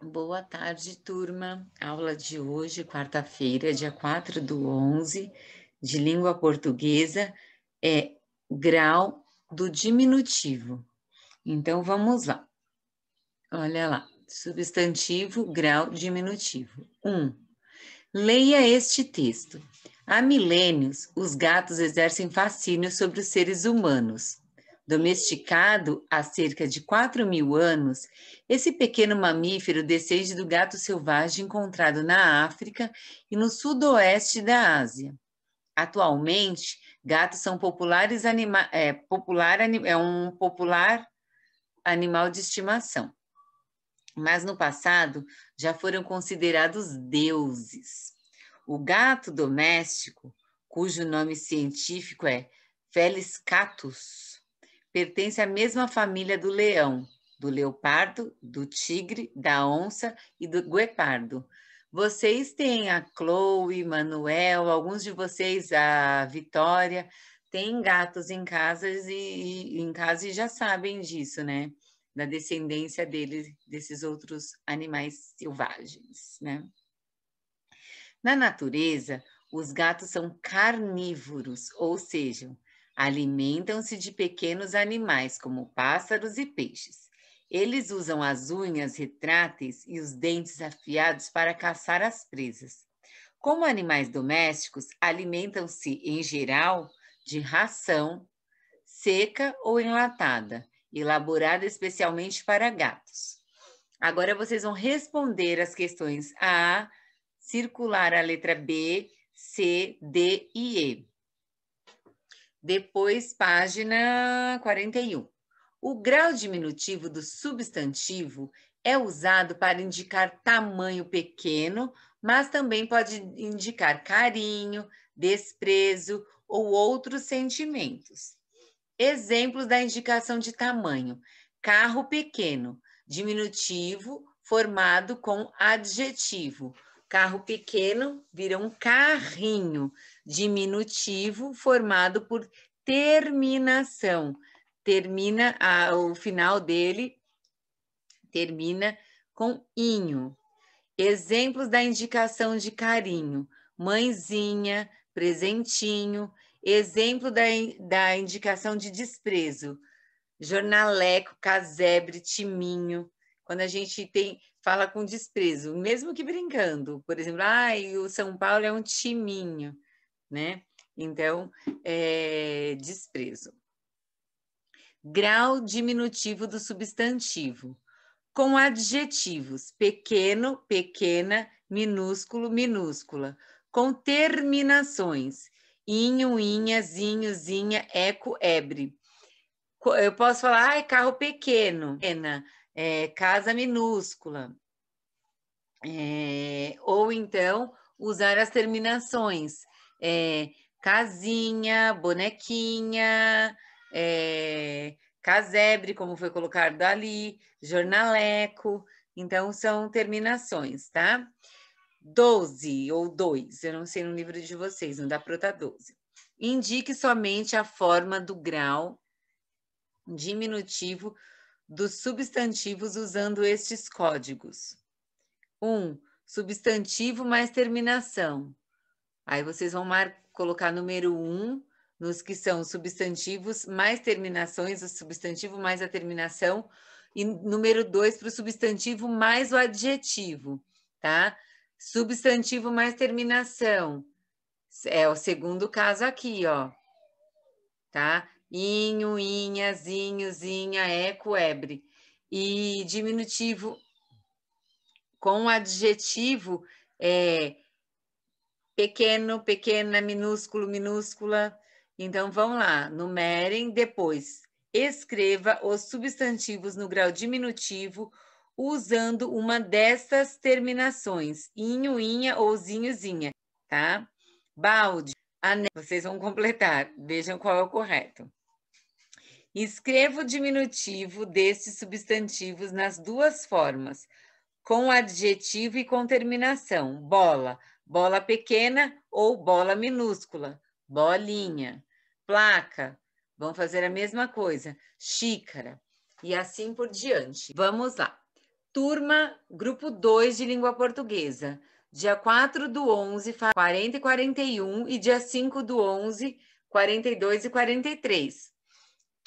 Boa tarde, turma. Aula de hoje, quarta-feira, dia 4 do 11, de língua portuguesa, é grau do diminutivo. Então, vamos lá. Olha lá. Substantivo, grau, diminutivo. 1. Um, leia este texto. Há milênios, os gatos exercem fascínio sobre os seres humanos. Domesticado há cerca de 4 mil anos, esse pequeno mamífero descende do gato selvagem encontrado na África e no sudoeste da Ásia. Atualmente, gatos são populares anima é, popular, é um popular animal de estimação. Mas no passado já foram considerados deuses. O gato doméstico, cujo nome científico é Felis catus, pertence à mesma família do leão, do leopardo, do tigre, da onça e do guepardo. Vocês têm a Chloe, Manuel, alguns de vocês a Vitória, têm gatos em casa e, e, em casa e já sabem disso, né? Da descendência deles, desses outros animais selvagens, né? Na natureza, os gatos são carnívoros, ou seja, Alimentam-se de pequenos animais, como pássaros e peixes. Eles usam as unhas retráteis e os dentes afiados para caçar as presas. Como animais domésticos, alimentam-se, em geral, de ração seca ou enlatada, elaborada especialmente para gatos. Agora vocês vão responder as questões A, circular a letra B, C, D e E. Depois, página 41. O grau diminutivo do substantivo é usado para indicar tamanho pequeno, mas também pode indicar carinho, desprezo ou outros sentimentos. Exemplos da indicação de tamanho: carro pequeno, diminutivo formado com adjetivo, Carro pequeno vira um carrinho, diminutivo formado por terminação. Termina a, o final dele termina com inho. Exemplos da indicação de carinho: mãezinha, presentinho. Exemplo da, da indicação de desprezo: jornaleco, casebre, timinho. Quando a gente tem fala com desprezo, mesmo que brincando. Por exemplo, ah, o São Paulo é um timinho, né? Então, é desprezo. Grau diminutivo do substantivo, com adjetivos pequeno, pequena, minúsculo, minúscula, com terminações inho, inha, zinho, zinha, eco, ebre. Eu posso falar, ah, é carro pequeno, pequena é, casa minúscula. É, ou então usar as terminações é, casinha, bonequinha, é, casebre, como foi colocado ali, jornaleco. Então, são terminações, tá? 12 ou 2, eu não sei no livro de vocês, não dá para prota 12. Indique somente a forma do grau diminutivo dos substantivos usando estes códigos. 1. Um, substantivo mais terminação. Aí vocês vão colocar número 1 um, nos que são substantivos mais terminações, o substantivo mais a terminação, e número 2 para o substantivo mais o adjetivo, tá? Substantivo mais terminação. É o segundo caso aqui, ó. Tá? Inho, inha, zinho, zinha, eco, ebre. E diminutivo com adjetivo é, pequeno, pequena, minúsculo, minúscula. Então, vamos lá, numerem. Depois, escreva os substantivos no grau diminutivo usando uma dessas terminações, inho, inha ou zinho, zinha, tá? Balde, anel. Vocês vão completar, vejam qual é o correto. Escreva o diminutivo desses substantivos nas duas formas, com adjetivo e com terminação: bola, bola pequena ou bola minúscula, bolinha, placa. vamos fazer a mesma coisa, xícara e assim por diante. Vamos lá. Turma, grupo 2 de língua portuguesa. Dia 4 do 11, 40 e 41 e dia 5 do 11, 42 e 43.